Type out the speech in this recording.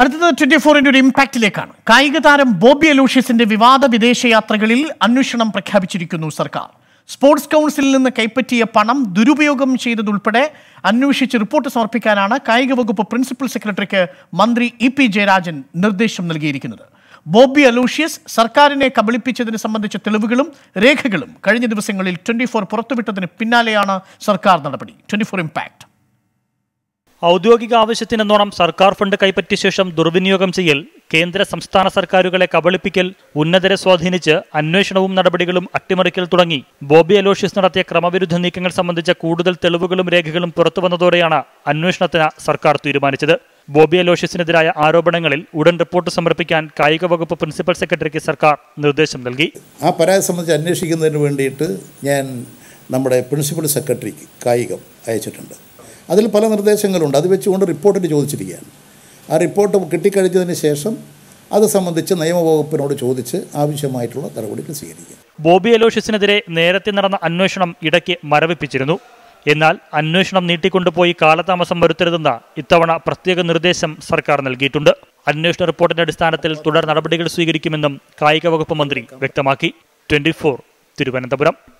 അടുത്തത് ട്വന്റി ഫോറിൻ്റെ ഒരു ഇമ്പാക്റ്റിലേക്കാണ് കായിക താരം ബോബി അലൂഷ്യസിന്റെ വിവാദ വിദേശയാത്രകളിൽ അന്വേഷണം പ്രഖ്യാപിച്ചിരിക്കുന്നു സർക്കാർ സ്പോർട്സ് കൗൺസിലിൽ നിന്ന് കൈപ്പറ്റിയ പണം ദുരുപയോഗം ചെയ്തതുൾപ്പെടെ അന്വേഷിച്ച് റിപ്പോർട്ട് സമർപ്പിക്കാനാണ് കായിക വകുപ്പ് പ്രിൻസിപ്പൽ സെക്രട്ടറിക്ക് മന്ത്രി ഇ പി ജയരാജൻ നിർദ്ദേശം നൽകിയിരിക്കുന്നത് ബോബി അലൂഷ്യസ് സർക്കാരിനെ കബളിപ്പിച്ചതിനെ സംബന്ധിച്ച തെളിവുകളും രേഖകളും കഴിഞ്ഞ ദിവസങ്ങളിൽ ട്വന്റി ഫോർ പുറത്തുവിട്ടതിന് പിന്നാലെയാണ് സർക്കാർ നടപടി ട്വന്റി ഫോർ ഇമ്പാക്ട് ഔദ്യോഗിക ആവശ്യത്തിനെന്നോണം സർക്കാർ ഫണ്ട് കൈപ്പറ്റിയ ശേഷം ദുർവിനിയോഗം ചെയ്യൽ കേന്ദ്ര സംസ്ഥാന സർക്കാരുകളെ കബളിപ്പിക്കൽ ഉന്നതരെ സ്വാധീനിച്ച് അന്വേഷണവും നടപടികളും അട്ടിമറിക്കൽ തുടങ്ങി ബോബി അലോഷ്യസ് നടത്തിയ ക്രമവിരുദ്ധ നീക്കങ്ങൾ സംബന്ധിച്ച കൂടുതൽ തെളിവുകളും രേഖകളും പുറത്തുവന്നതോടെയാണ് അന്വേഷണത്തിന് സർക്കാർ തീരുമാനിച്ചത് ബോബി അലോഷ്യസിനെതിരായ ആരോപണങ്ങളിൽ ഉടൻ റിപ്പോർട്ട് സമർപ്പിക്കാൻ കായിക വകുപ്പ് പ്രിൻസിപ്പൽ സെക്രട്ടറിക്ക് സർക്കാർ നിർദ്ദേശം നൽകി ആ പരാതി സംബന്ധിച്ച് അന്വേഷിക്കുന്നതിന് വേണ്ടിയിട്ട് ഞാൻ നമ്മുടെ പ്രിൻസിപ്പൽ സെക്രട്ടറിക്ക് കായികം അയച്ചിട്ടുണ്ട് അതിൽ പല നിർദ്ദേശങ്ങളുണ്ട് അത് വെച്ചുകൊണ്ട് റിപ്പോർട്ടിന് ചോദിച്ചിരിക്കുകയാണ് ആ റിപ്പോർട്ട് കിട്ടിക്കഴിഞ്ഞതിന് ശേഷം അത് സംബന്ധിച്ച് നിയമവകുപ്പിനോട് ചോദിച്ച് ആവശ്യമായിട്ടുള്ള നടപടികൾ സ്വീകരിക്കുക ബോബി അലോഷ്യസിനെതിരെ നേരത്തെ നടന്ന അന്വേഷണം ഇടയ്ക്ക് മരവിപ്പിച്ചിരുന്നു എന്നാൽ അന്വേഷണം നീട്ടിക്കൊണ്ടുപോയി കാലതാമസം വരുത്തരുതെന്ന ഇത്തവണ പ്രത്യേക നിർദ്ദേശം സർക്കാർ നൽകിയിട്ടുണ്ട് അന്വേഷണ റിപ്പോർട്ടിന്റെ അടിസ്ഥാനത്തിൽ തുടർ നടപടികൾ സ്വീകരിക്കുമെന്നും കായിക വകുപ്പ് മന്ത്രി വ്യക്തമാക്കി ട്വന്റി തിരുവനന്തപുരം